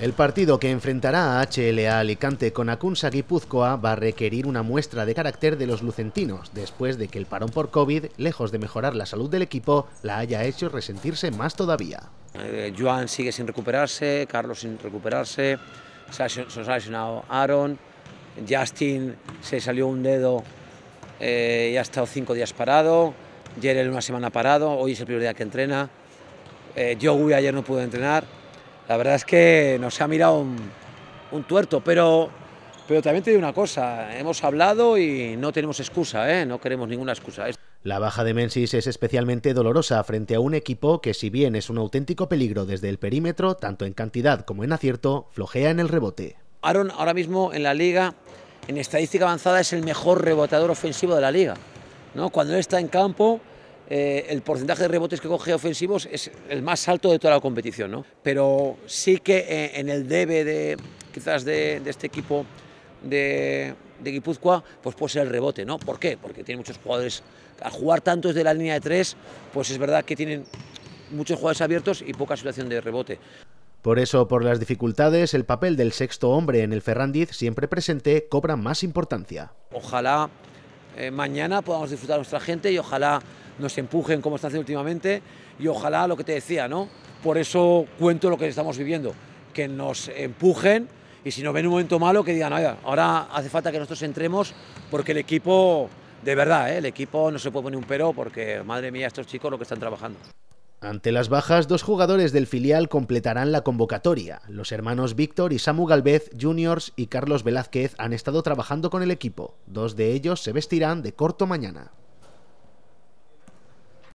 El partido que enfrentará a HLA Alicante con Acunsa Guipúzcoa va a requerir una muestra de carácter de los lucentinos, después de que el parón por COVID, lejos de mejorar la salud del equipo, la haya hecho resentirse más todavía. Juan eh, Joan sigue sin recuperarse, Carlos sin recuperarse, se, ha, Aaron, Justin se salió un dedo eh, y ha estado cinco días parado, Jerel una semana parado, hoy es el primer día que entrena, eh, ayer no pudo entrenar, la verdad es que nos ha mirado un, tuerto, pero, pero también te digo una cosa, hemos hablado y no tenemos excusa, ¿eh? no queremos ninguna excusa. La baja de Mensis es especialmente dolorosa frente a un equipo que si bien es un auténtico peligro desde el perímetro, tanto en cantidad como en acierto, flojea en el rebote. Aaron ahora mismo en la liga, en estadística avanzada, es el mejor rebotador ofensivo de la liga. ¿no? Cuando él está en campo, eh, el porcentaje de rebotes que coge ofensivos es el más alto de toda la competición, Pero sí que eh, en el debe de, quizás de, este equipo de, Guipúzcoa, pues puede ser el rebote, ¿no? ¿Por qué? Porque tiene muchos jugadores, al jugar tanto desde la línea de tres, pues es verdad que tienen muchos jugadores abiertos y poca situación de rebote. Por eso, por las dificultades, el papel del sexto hombre en el Ferrandiz, siempre presente, cobra más importancia. Ojalá eh, mañana podamos disfrutar nuestra gente y ojalá nos empujen como están haciendo últimamente y ojalá lo que te decía, ¿no? Por eso cuento lo que estamos viviendo, que nos empujen y si nos ven un momento malo que digan, ahora hace falta que nosotros entremos porque el equipo, de verdad, ¿eh? el equipo no se puede poner un pero porque, madre mía, estos chicos lo que están trabajando. Ante las bajas, dos jugadores del filial completarán la convocatoria. Los hermanos Víctor y Samu Galvez Juniors y Carlos Velázquez han estado trabajando con el equipo. Dos de ellos se vestirán de corto mañana.